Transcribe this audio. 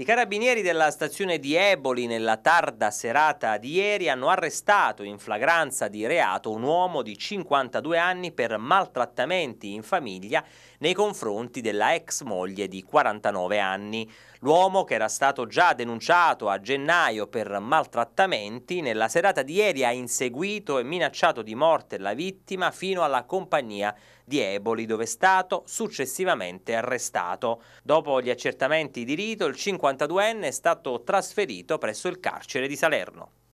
I carabinieri della stazione di Eboli nella tarda serata di ieri hanno arrestato in flagranza di reato un uomo di 52 anni per maltrattamenti in famiglia nei confronti della ex moglie di 49 anni. L'uomo che era stato già denunciato a gennaio per maltrattamenti nella serata di ieri ha inseguito e minacciato di morte la vittima fino alla compagnia di Eboli, dove è stato successivamente arrestato. Dopo gli accertamenti di rito, il 52enne è stato trasferito presso il carcere di Salerno.